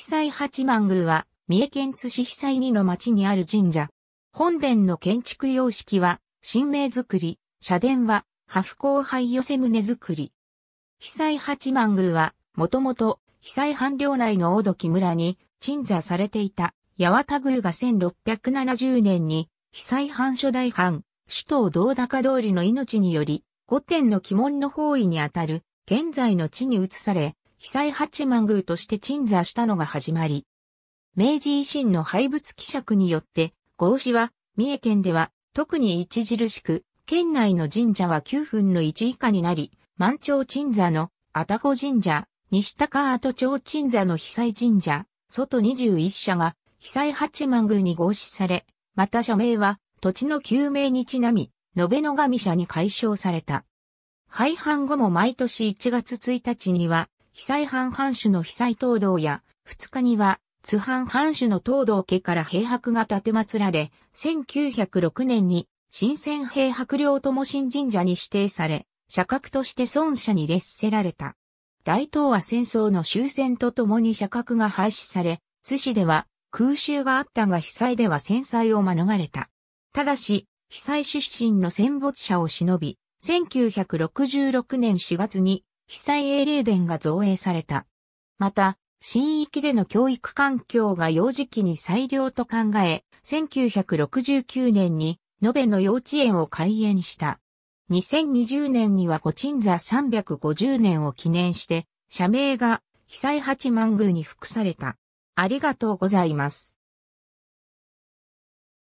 久災八幡宮は、三重県津市久災二の町にある神社。本殿の建築様式は、神明造り、社殿は、破布後廃寄せ棟造り。久災八幡宮は、もともと、久災半領内の大木村に、鎮座されていた、八幡宮が1670年に、久災半初代藩、首都道高通りの命により、古典の鬼門の方位にあたる、現在の地に移され、被災八幡宮として鎮座したのが始まり、明治維新の廃仏希釈によって、合祀は、三重県では、特に著しく、県内の神社は9分の1以下になり、満潮鎮座の、たこ神社、西高跡町鎮座の被災神社、外21社が、被災八幡宮に合祀され、また社名は、土地の救命にちなみ、延べの神社に改称された。廃藩後も毎年1月1日には、被災藩藩主の被災東道や、二日には、津藩藩主の東道家から平白が建て祀られ、1906年に、新鮮平白領友新神社に指定され、社格として孫社に列せられた。大東亜戦争の終戦とともに社格が廃止され、津市では空襲があったが被災では戦災を免れた。ただし、被災出身の戦没者を忍び、1966年4月に被災英霊殿が造営された。また、新域での教育環境が幼児期に最良と考え、1969年に延べの幼稚園を開園した。2020年にはコ鎮座350年を記念して、社名が被災八幡宮に服された。ありがとうございます。